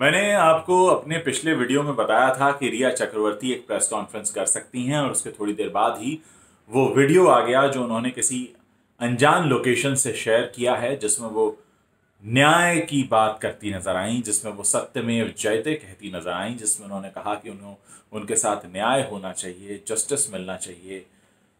मैंने आपको अपने पिछले वीडियो में बताया था कि रिया चक्रवर्ती एक प्रेस कॉन्फ्रेंस कर सकती हैं और उसके थोड़ी देर बाद ही वो वीडियो आ गया जो उन्होंने किसी अनजान लोकेशन से शेयर किया है जिसमें वो न्याय की बात करती नजर आई जिसमें वो सत्यमेव जयते कहती नजर आई जिसमें उन्होंने कहा कि उन्होंने उनके साथ न्याय होना चाहिए जस्टिस मिलना चाहिए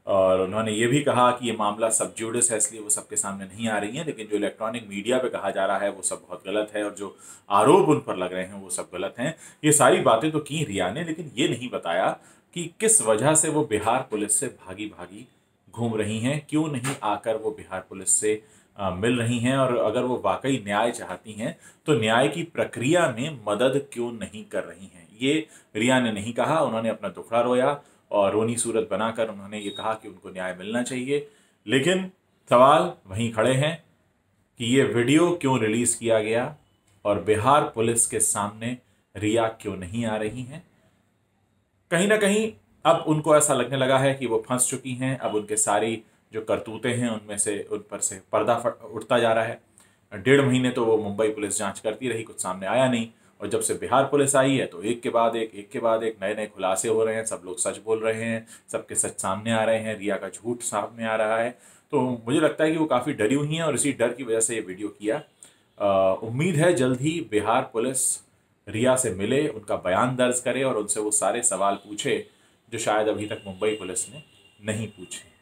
और उन्होंने ये भी कहा कि ये मामला सब जूडस है इसलिए वो सबके सामने नहीं आ रही है लेकिन जो इलेक्ट्रॉनिक मीडिया पे कहा जा रहा है वो सब बहुत गलत है और जो आरोप उन पर लग रहे हैं वो सब गलत हैं ये सारी बातें तो की रिया ने लेकिन ये नहीं बताया कि किस वजह से वो बिहार पुलिस से भागी भागी घूम रही हैं क्यों नहीं आकर वो बिहार पुलिस से आ, मिल रही हैं और अगर वो वाकई न्याय चाहती हैं तो न्याय की प्रक्रिया में मदद क्यों नहीं कर रही हैं ये रिया ने नहीं कहा उन्होंने अपना दुखड़ा रोया और रोनी सूरत बनाकर उन्होंने ये कहा कि उनको न्याय मिलना चाहिए लेकिन सवाल वहीं खड़े हैं कि ये वीडियो क्यों रिलीज़ किया गया और बिहार पुलिस के सामने रिया क्यों नहीं आ रही हैं कहीं ना कहीं अब उनको ऐसा लगने लगा है कि वो फंस चुकी हैं अब उनके सारी जो करतूते हैं उनमें से उन पर से पर्दा उठता जा रहा है डेढ़ महीने तो वो मुंबई पुलिस जांच करती रही कुछ सामने आया नहीं और जब से बिहार पुलिस आई है तो एक के बाद एक एक के बाद एक नए नए खुलासे हो रहे हैं सब लोग सच बोल रहे हैं सबके सच सामने आ रहे हैं रिया का झूठ सामने आ रहा है तो मुझे लगता है कि वो काफ़ी डरी हुई हैं और इसी डर की वजह से ये वीडियो किया उम्मीद है जल्द ही बिहार पुलिस रिया से मिले उनका बयान दर्ज करे और उनसे वो सारे सवाल पूछे जो शायद अभी तक मुंबई पुलिस ने नहीं पूछे